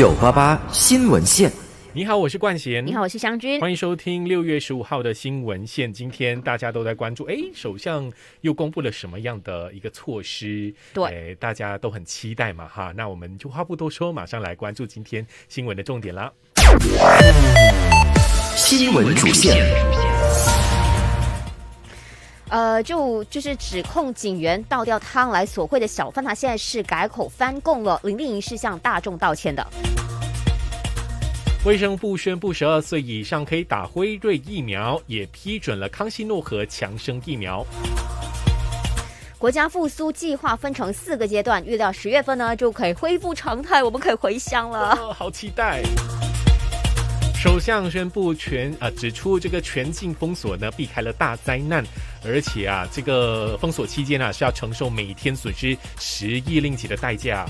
九八八新闻线，你好，我是冠贤，你好，我是湘君，欢迎收听六月十五号的新闻线。今天大家都在关注，哎，首相又公布了什么样的一个措施？对，大家都很期待嘛，哈。那我们就话不多说，马上来关注今天新闻的重点啦。新闻主线。呃，就就是指控警员倒掉汤来索贿的小贩，他现在是改口翻供了。林丽莹是向大众道歉的。卫生部宣布，十二岁以上可以打辉瑞疫苗，也批准了康希诺和强生疫苗。国家复苏计划分成四个阶段，预料十月份呢就可以恢复常态，我们可以回乡了。好期待。首相宣布全啊指出这个全境封锁呢，避开了大灾难，而且啊这个封锁期间呢是要承受每天损失十亿令吉的代价。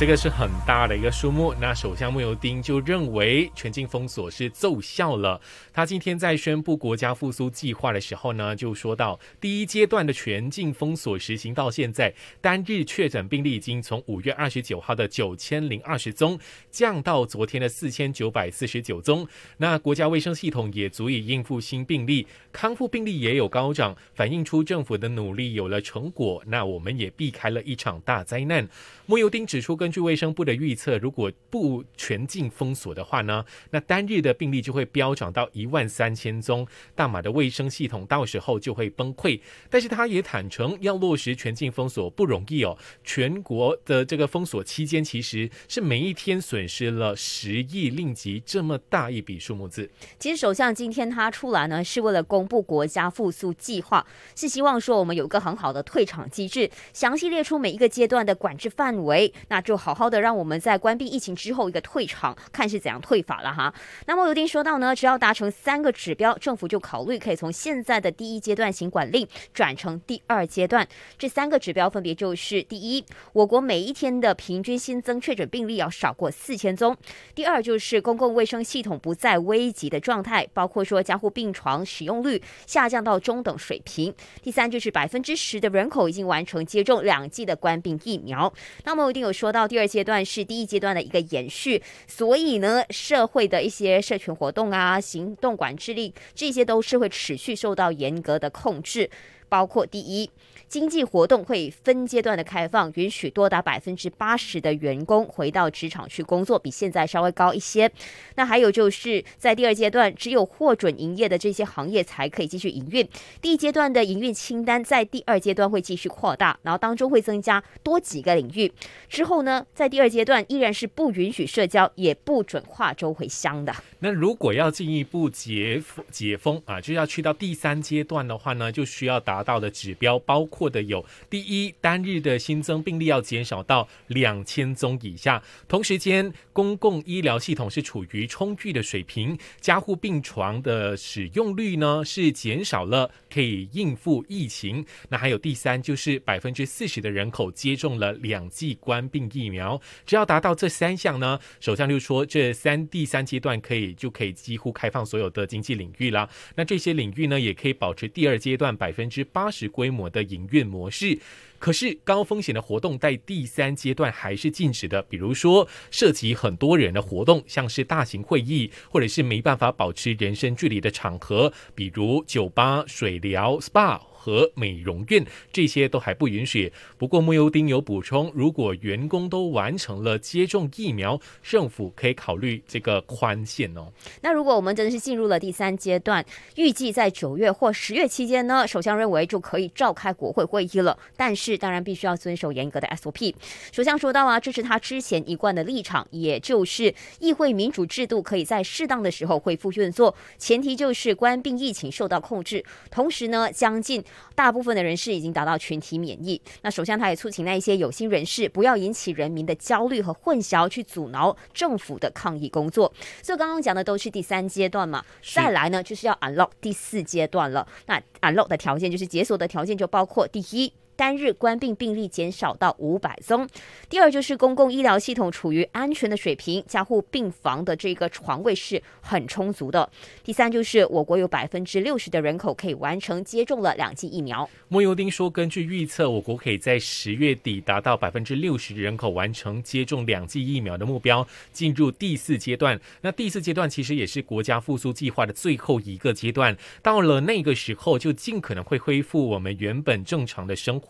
这个是很大的一个数目。那首相穆尤丁就认为，全境封锁是奏效了。他今天在宣布国家复苏计划的时候呢，就说到，第一阶段的全境封锁实行到现在，单日确诊病例已经从五月二十九号的九千零二十宗，降到昨天的四千九百四十九宗。那国家卫生系统也足以应付新病例，康复病例也有高涨，反映出政府的努力有了成果。那我们也避开了一场大灾难。莫尤丁指出，根据卫生部的预测，如果不全境封锁的话呢，那单日的病例就会飙涨到一万三千宗，大马的卫生系统到时候就会崩溃。但是他也坦诚，要落实全境封锁不容易哦。全国的这个封锁期间，其实是每一天损失了十亿令吉这么大一笔数目字。其实，首相今天他出来呢，是为了公布国家复苏计划，是希望说我们有一个很好的退场机制，详细列出每一个阶段的管制范。为那就好好的让我们在关闭疫情之后一个退场，看是怎样退法了哈。那么有丁说到呢，只要达成三个指标，政府就考虑可以从现在的第一阶段行管令转成第二阶段。这三个指标分别就是：第一，我国每一天的平均新增确诊病例要少过四千宗；第二，就是公共卫生系统不再危急的状态，包括说加护病床使用率下降到中等水平；第三，就是百分之十的人口已经完成接种两剂的冠病疫苗。那他们一定有说到，第二阶段是第一阶段的一个延续，所以呢，社会的一些社群活动啊、行动管制令，这些都是会持续受到严格的控制。包括第一，经济活动会分阶段的开放，允许多达百分之八十的员工回到职场去工作，比现在稍微高一些。那还有就是在第二阶段，只有获准营业的这些行业才可以继续营运。第一阶段的营运清单在第二阶段会继续扩大，然后当中会增加多几个领域。之后呢，在第二阶段依然是不允许社交，也不准跨州回乡的。那如果要进一步解解封啊，就要去到第三阶段的话呢，就需要达。达到的指标包括的有：第一，单日的新增病例要减少到两千宗以下；同时间，公共医疗系统是处于充裕的水平，加护病床的使用率呢是减少了，可以应付疫情。那还有第三，就是百分之四十的人口接种了两剂冠病疫苗。只要达到这三项呢，首相就说这三第三阶段可以就可以几乎开放所有的经济领域了。那这些领域呢，也可以保持第二阶段百分之。八十规模的营运模式，可是高风险的活动在第三阶段还是禁止的，比如说涉及很多人的活动，像是大型会议，或者是没办法保持人身距离的场合，比如酒吧、水疗、SPA。和美容院这些都还不允许。不过木优丁有补充，如果员工都完成了接种疫苗，政府可以考虑这个宽限哦。那如果我们真的是进入了第三阶段，预计在九月或十月期间呢，首相认为就可以召开国会会议了。但是当然必须要遵守严格的 SOP。首相说到啊，这是他之前一贯的立场，也就是议会民主制度可以在适当的时候恢复运作，前提就是冠病疫情受到控制，同时呢将近。大部分的人士已经达到群体免疫。那首相他也促请那一些有心人士不要引起人民的焦虑和混淆，去阻挠政府的抗疫工作。所以刚刚讲的都是第三阶段嘛，再来呢就是要 unlock 第四阶段了。那 unlock 的条件就是解锁的条件就包括第一。单日冠病病例减少到五百宗。第二就是公共医疗系统处于安全的水平，加护病房的这个床位是很充足的。第三就是我国有百分之六十的人口可以完成接种了两剂疫苗。莫尤丁说，根据预测，我国可以在十月底达到百分之六十人口完成接种两剂疫苗的目标，进入第四阶段。那第四阶段其实也是国家复苏计划的最后一个阶段。到了那个时候，就尽可能会恢复我们原本正常的生活。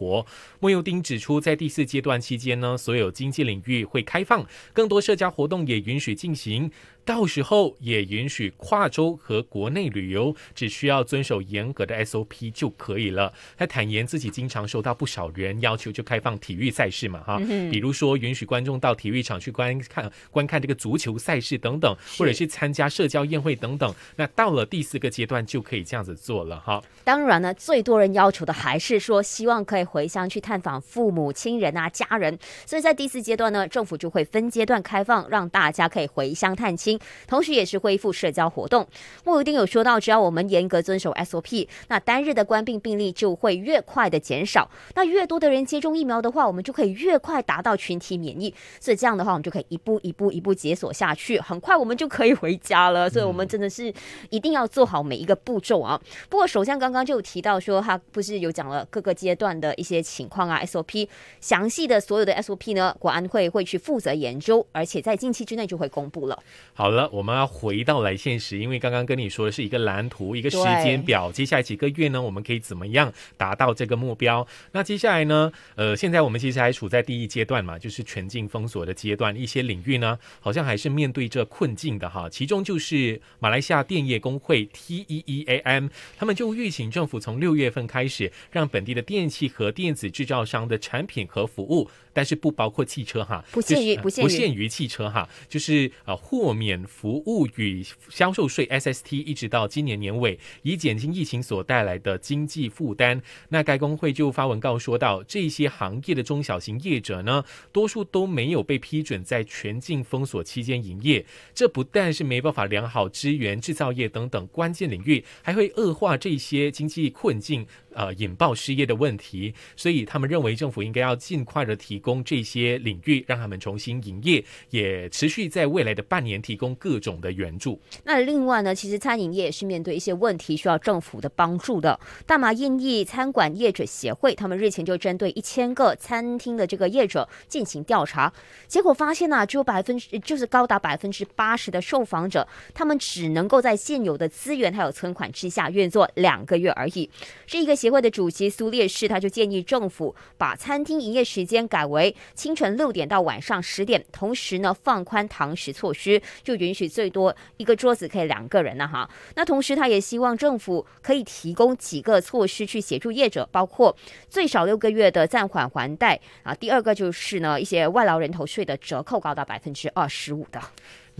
莫尤丁指出，在第四阶段期间呢，所有经济领域会开放，更多社交活动也允许进行。到时候也允许跨州和国内旅游，只需要遵守严格的 SOP 就可以了。他坦言自己经常收到不少人要求就开放体育赛事嘛哈，比如说允许观众到体育场去观看观看这个足球赛事等等，或者是参加社交宴会等等。那到了第四个阶段就可以这样子做了哈。当然呢，最多人要求的还是说希望可以回乡去探访父母亲人啊家人。所以在第四阶段呢，政府就会分阶段开放，让大家可以回乡探亲。同时，也是恢复社交活动。莫如丁有说到，只要我们严格遵守 SOP，那单日的冠病病例就会越快的减少。那越多的人接种疫苗的话，我们就可以越快达到群体免疫。所以这样的话，我们就可以一步一步一步解锁下去，很快我们就可以回家了。所以我们真的是一定要做好每一个步骤啊！不过，首相刚刚就提到说，他不是有讲了各个阶段的一些情况啊？SOP 详细的所有的 SOP 呢，国安会会去负责研究，而且在近期之内就会公布了。好了，我们要回到来现实，因为刚刚跟你说的是一个蓝图，一个时间表。接下来几个月呢，我们可以怎么样达到这个目标？那接下来呢？呃，现在我们其实还处在第一阶段嘛，就是全境封锁的阶段。一些领域呢，好像还是面对着困境的哈。其中就是马来西亚电业工会 T E E A M，他们就预请政府从六月份开始，让本地的电器和电子制造商的产品和服务，但是不包括汽车哈，不限于不限于汽车哈，就是啊豁免。服务与销售税 （SST） 一直到今年年尾，以减轻疫情所带来的经济负担。那该工会就发文告说道：，这些行业的中小型业者呢，多数都没有被批准在全境封锁期间营业。这不但是没办法良好支援制造业等等关键领域，还会恶化这些经济困境，呃，引爆失业的问题。所以他们认为政府应该要尽快的提供这些领域，让他们重新营业，也持续在未来的半年提。供各种的援助。那另外呢，其实餐饮业是面对一些问题需要政府的帮助的。大马印裔餐馆业者协会他们日前就针对一千个餐厅的这个业者进行调查，结果发现呢，只有百分之，就是高达百分之八十的受访者，他们只能够在现有的资源还有存款之下运作两个月而已。这一个协会的主席苏烈士他就建议政府把餐厅营业时间改为清晨六点到晚上十点，同时呢放宽堂食措施。就允许最多一个桌子可以两个人了哈。那同时，他也希望政府可以提供几个措施去协助业者，包括最少六个月的暂缓还贷啊。第二个就是呢，一些外劳人头税的折扣高达百分之二十五的。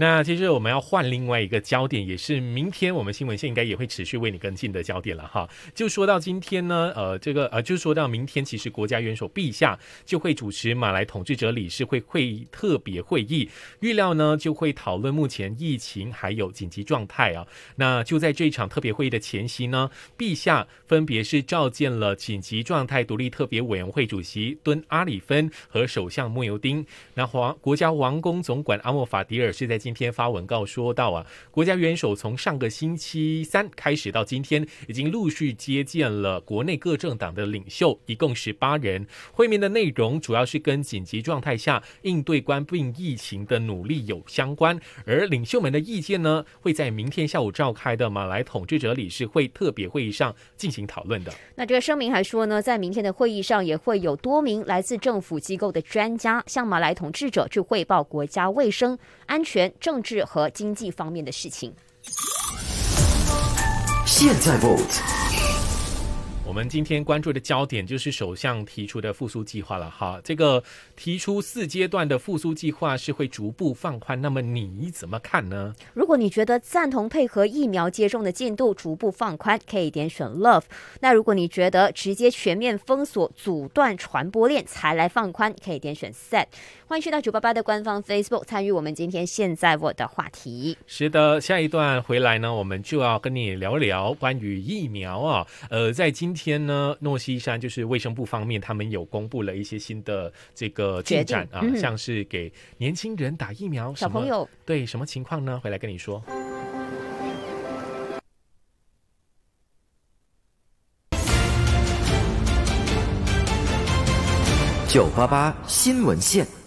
那其实我们要换另外一个焦点，也是明天我们新闻线应该也会持续为你跟进的焦点了哈。就说到今天呢，呃，这个呃，就说到明天，其实国家元首陛下就会主持马来统治者理事会会议特别会议，预料呢就会讨论目前疫情还有紧急状态啊。那就在这场特别会议的前夕呢，陛下分别是召见了紧急状态独立特别委员会主席敦阿里芬和首相慕尤丁，那皇国家王宫总管阿莫法迪尔是在今。今天发文告说到啊，国家元首从上个星期三开始到今天，已经陆续接见了国内各政党的领袖，一共十八人。会面的内容主要是跟紧急状态下应对关病疫情的努力有相关，而领袖们的意见呢，会在明天下午召开的马来统治者理事会特别会议上进行讨论的。那这个声明还说呢，在明天的会议上也会有多名来自政府机构的专家向马来统治者去汇报国家卫生安全。政治和经济方面的事情。现在 vote。我们今天关注的焦点就是首相提出的复苏计划了哈。这个提出四阶段的复苏计划是会逐步放宽，那么你怎么看呢？如果你觉得赞同配合疫苗接种的进度逐步放宽，可以点选 Love。那如果你觉得直接全面封锁阻断传播链才来放宽，可以点选 Set。欢迎去到九八八的官方 Facebook 参与我们今天现在我的话题。是的，下一段回来呢，我们就要跟你聊聊关于疫苗啊，呃，在今。天呢，诺西山就是卫生部方面，他们有公布了一些新的这个进展啊，像是给年轻人打疫苗，小朋友对什么情况呢？回来跟你说。九八八新闻线。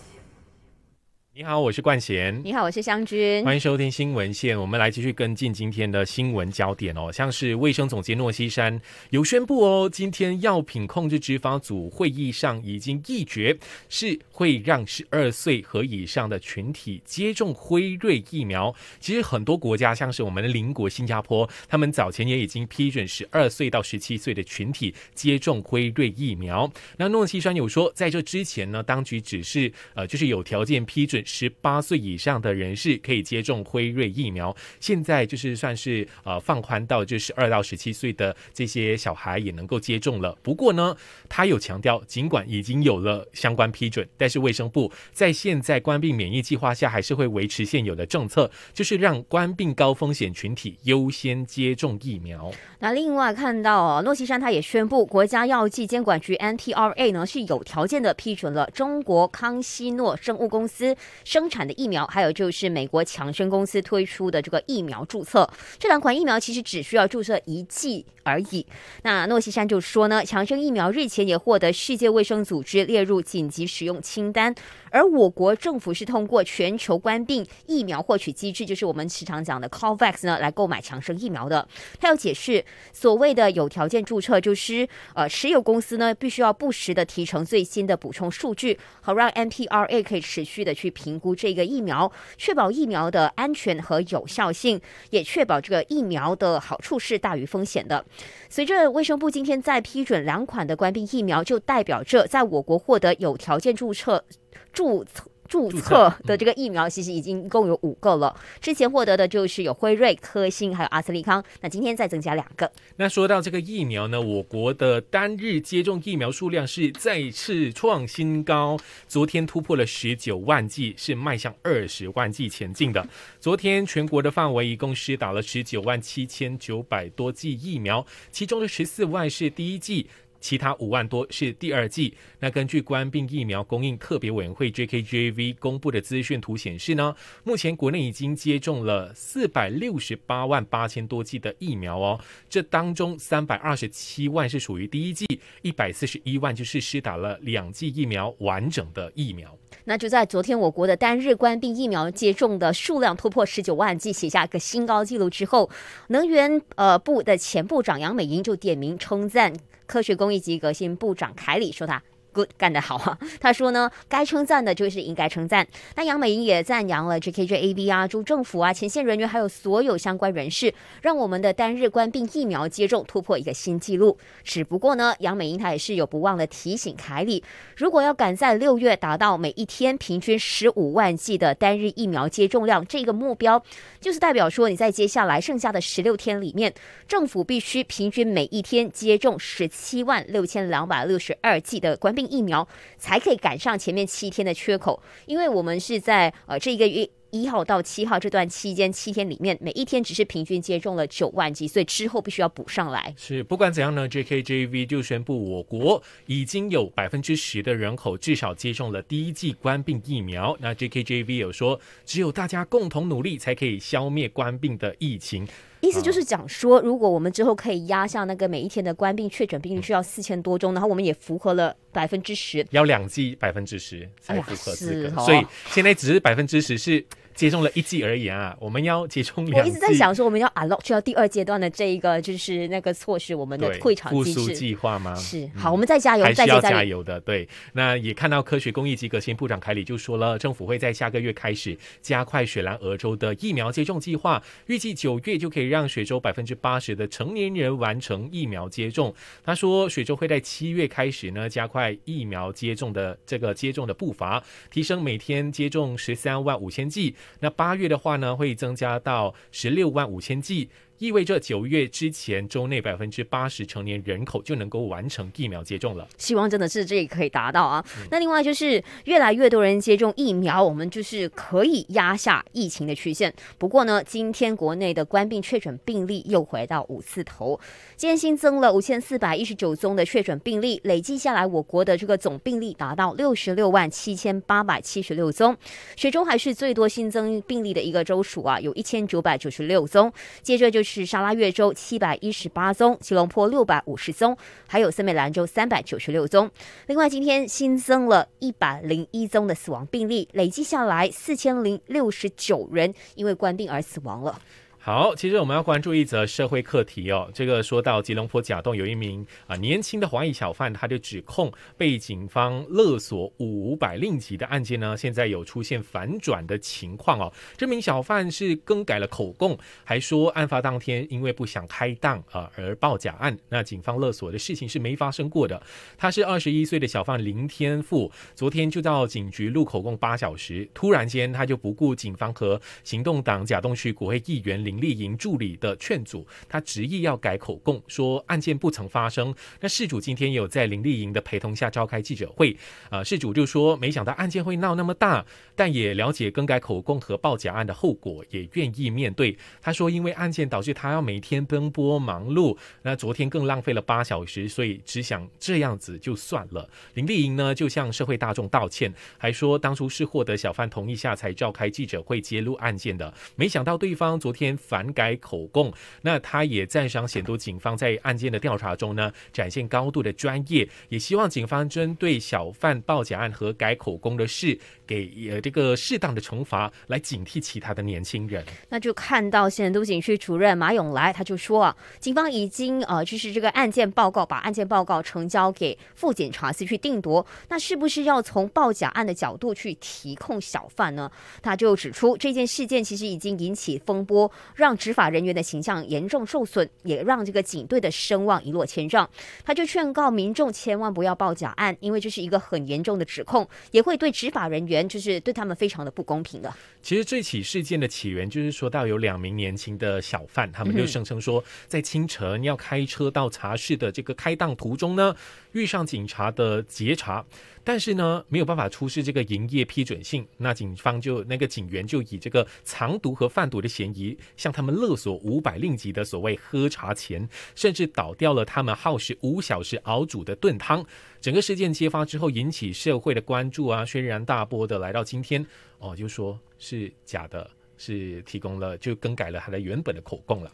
你好，我是冠贤。你好，我是香君。欢迎收听新闻线，我们来继续跟进今天的新闻焦点哦。像是卫生总监诺西山有宣布哦，今天药品控制执法组会议上已经议决，是会让十二岁和以上的群体接种辉瑞疫苗。其实很多国家，像是我们的邻国新加坡，他们早前也已经批准十二岁到十七岁的群体接种辉瑞疫苗。那诺西山有说，在这之前呢，当局只是呃，就是有条件批准。十八岁以上的人士可以接种辉瑞疫苗，现在就是算是呃放宽到就是二到十七岁的这些小孩也能够接种了。不过呢，他有强调，尽管已经有了相关批准，但是卫生部在现在关病免疫计划下，还是会维持现有的政策，就是让关病高风险群体优先接种疫苗。那另外看到哦，诺西山他也宣布，国家药剂监管局 N T R A 呢是有条件的批准了中国康熙诺生物公司。生产的疫苗，还有就是美国强生公司推出的这个疫苗注册，这两款疫苗其实只需要注射一剂而已。那诺西山就说呢，强生疫苗日前也获得世界卫生组织列入紧急使用清单，而我国政府是通过全球关病疫苗获取机制，就是我们时常讲的 COVAX 呢，来购买强生疫苗的。他要解释所谓的有条件注册，就是呃，持有公司呢必须要不时的提成最新的补充数据，好让 MPRA 可以持续的去评。评估这个疫苗，确保疫苗的安全和有效性，也确保这个疫苗的好处是大于风险的。随着卫生部今天再批准两款的官兵疫苗，就代表着在我国获得有条件注册，注册。注册的这个疫苗其实已经共有五个了。之前获得的就是有辉瑞、科兴还有阿斯利康，那今天再增加两个。那说到这个疫苗呢，我国的单日接种疫苗数量是再次创新高，昨天突破了十九万剂，是迈向二十万剂前进的。昨天全国的范围一共是打了十九万七千九百多剂疫苗，其中的十四万是第一剂。其他五万多是第二剂。那根据冠病疫苗供应特别委员会 J K J V 公布的资讯图显示呢，目前国内已经接种了四百六十八万八千多剂的疫苗哦。这当中三百二十七万是属于第一剂，一百四十一万就是施打了两剂疫苗完整的疫苗。那就在昨天，我国的单日冠病疫苗接种的数量突破十九万剂，写下个新高纪录之后，能源呃部的前部长杨美英就点名称赞。科学、工艺及革新部长凯里说：“他。” good 干得好啊！他说呢，该称赞的就是应该称赞。那杨美英也赞扬了 J.K.J.A.B 啊，州政府啊，前线人员还有所有相关人士，让我们的单日关病疫苗接种突破一个新纪录。只不过呢，杨美英她也是有不忘的提醒凯里，如果要赶在六月达到每一天平均十五万剂的单日疫苗接种量这个目标，就是代表说你在接下来剩下的十六天里面，政府必须平均每一天接种十七万六千两百六十二剂的关闭。疫苗才可以赶上前面七天的缺口，因为我们是在呃这一个月一号到七号这段期间七天里面，每一天只是平均接种了九万剂，所以之后必须要补上来。是不管怎样呢，JKJV 就宣布我国已经有百分之十的人口至少接种了第一剂冠病疫苗。那 JKJV 有说，只有大家共同努力，才可以消灭冠病的疫情。意思就是讲说，如果我们之后可以压下那个每一天的官病确诊病例，需要四千多宗，然后我们也符合了百分之十，要两剂百分之十才符合资格，所以现在只是百分之十是。接种了一剂而已啊！我们要接种两我一直在想说，我们要 u n l o c k 去到第二阶段的这一个就是那个措施，我们的退场机制计划吗？是好，我们再加油，还是要加油的？对。那也看到科学、公益及革新部长凯里就说了，政府会在下个月开始加快雪兰莪州的疫苗接种计划，预计九月就可以让雪州百分之八十的成年人完成疫苗接种。他说，雪州会在七月开始呢，加快疫苗接种的这个接种的步伐，提升每天接种十三万五千剂。那八月的话呢，会增加到十六万五千 G。意味着九月之前，州内百分之八十成年人口就能够完成疫苗接种了。希望真的是这也可以达到啊。那另外就是，越来越多人接种疫苗，我们就是可以压下疫情的曲线。不过呢，今天国内的官病确诊病例又回到五次头，今天新增了五千四百一十九宗的确诊病例，累计下来，我国的这个总病例达到六十六万七千八百七十六宗，雪中还是最多新增病例的一个州属啊，有一千九百九十六宗，接着就是。是沙拉越州七百一十八宗，吉隆坡六百五十宗，还有森美兰州三百九十六宗。另外，今天新增了一百零一宗的死亡病例，累计下来四千零六十九人因为冠病而死亡了。好，其实我们要关注一则社会课题哦。这个说到吉隆坡甲洞有一名啊年轻的华裔小贩，他就指控被警方勒索五百令吉的案件呢，现在有出现反转的情况哦。这名小贩是更改了口供，还说案发当天因为不想开档啊而报假案，那警方勒索的事情是没发生过的。他是二十一岁的小贩林天富，昨天就到警局录口供八小时，突然间他就不顾警方和行动党甲洞区国会议员林。林丽莹助理的劝阻，他执意要改口供，说案件不曾发生。那事主今天也有在林丽莹的陪同下召开记者会，呃，事主就说没想到案件会闹那么大，但也了解更改口供和报假案的后果，也愿意面对。他说因为案件导致他要每天奔波忙碌，那昨天更浪费了八小时，所以只想这样子就算了。林丽莹呢就向社会大众道歉，还说当初是获得小贩同意下才召开记者会揭露案件的，没想到对方昨天。反改口供，那他也赞赏显都警方在案件的调查中呢，展现高度的专业，也希望警方针对小贩报假案和改口供的事，给呃这个适当的惩罚，来警惕其他的年轻人。那就看到显都警区主任马永来，他就说啊，警方已经呃，就是这个案件报告，把案件报告呈交给副检察司去定夺，那是不是要从报假案的角度去提控小贩呢？他就指出，这件事件其实已经引起风波。让执法人员的形象严重受损，也让这个警队的声望一落千丈。他就劝告民众千万不要报假案，因为这是一个很严重的指控，也会对执法人员就是对他们非常的不公平的。其实这起事件的起源就是说到有两名年轻的小贩，他们就声称说，在清晨要开车到茶室的这个开档途中呢。遇上警察的截查，但是呢没有办法出示这个营业批准信，那警方就那个警员就以这个藏毒和贩毒的嫌疑向他们勒索五百令吉的所谓喝茶钱，甚至倒掉了他们耗时五小时熬煮的炖汤。整个事件揭发之后引起社会的关注啊，轩然大波的来到今天，哦就说是假的，是提供了就更改了他的原本的口供了。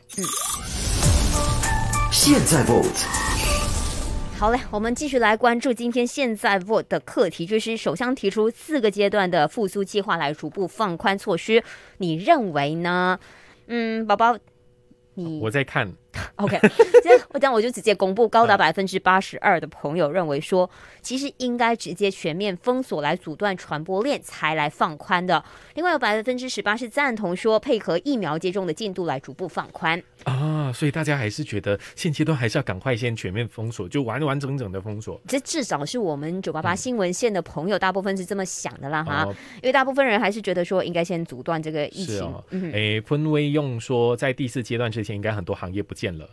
现在 vote。好嘞，我们继续来关注今天现在 v o 的课题，就是首相提出四个阶段的复苏计划来逐步放宽措施，你认为呢？嗯，宝宝，你我在看。OK，我样我就直接公布，高达百分之八十二的朋友认为说，其实应该直接全面封锁来阻断传播链才来放宽的。另外有百分之十八是赞同说配合疫苗接种的进度来逐步放宽啊。所以大家还是觉得现阶段还是要赶快先全面封锁，就完完整整的封锁。这至少是我们九八八新闻线的朋友大部分是这么想的啦哈。因为大部分人还是觉得说应该先阻断这个疫情。哎，分威用说在第四阶段之前，应该很多行业不。见了，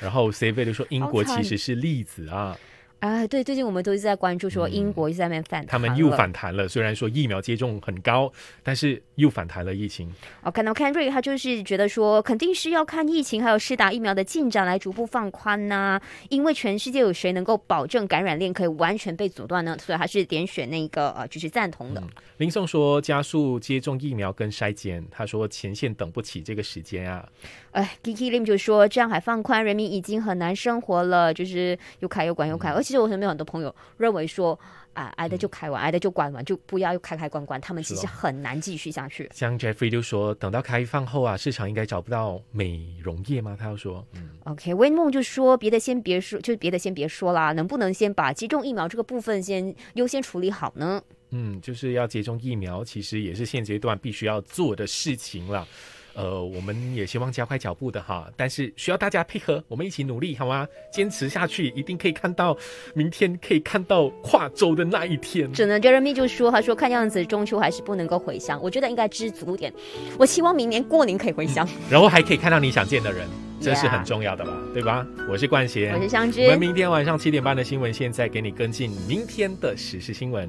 然后 C 位就说：“英国其实是例子啊。”啊，对，最近我们都一直在关注，说英国一直在面反弹，他们又反弹了。虽然说疫苗接种很高，但是又反弹了疫情。哦，看到 Kenry 他就是觉得说，肯定是要看疫情还有施打疫苗的进展来逐步放宽呐。因为全世界有谁能够保证感染链可以完全被阻断呢？所以他是点选那个呃，就是赞同的。林宋说加速接种疫苗跟筛检，他说前线等不起这个时间啊。哎，Kiki Lim 就说这样还放宽，人民已经很难生活了，就是又卡又管又卡，而且。其实我身边有很多朋友认为说，啊，挨的就开完，挨的就关完，就不要又开开关关，他们其实很难继续下去。像 j e f f r e y 就说，等到开放后啊，市场应该找不到美容业吗？他要说，嗯，OK，Win 梦就说，别的先别说，就别的先别说啦，能不能先把接种疫苗这个部分先优先处理好呢？嗯，就是要接种疫苗，其实也是现阶段必须要做的事情了。呃，我们也希望加快脚步的哈，但是需要大家配合，我们一起努力好吗？坚持下去，一定可以看到明天，可以看到跨州的那一天。只能 Jeremy 就说，他说看样子中秋还是不能够回乡，我觉得应该知足点。我希望明年过年可以回乡，然后还可以看到你想见的人，这是很重要的吧，对吧？我是冠贤，我是香君，我们明天晚上七点半的新闻，现在给你跟进明天的时事新闻。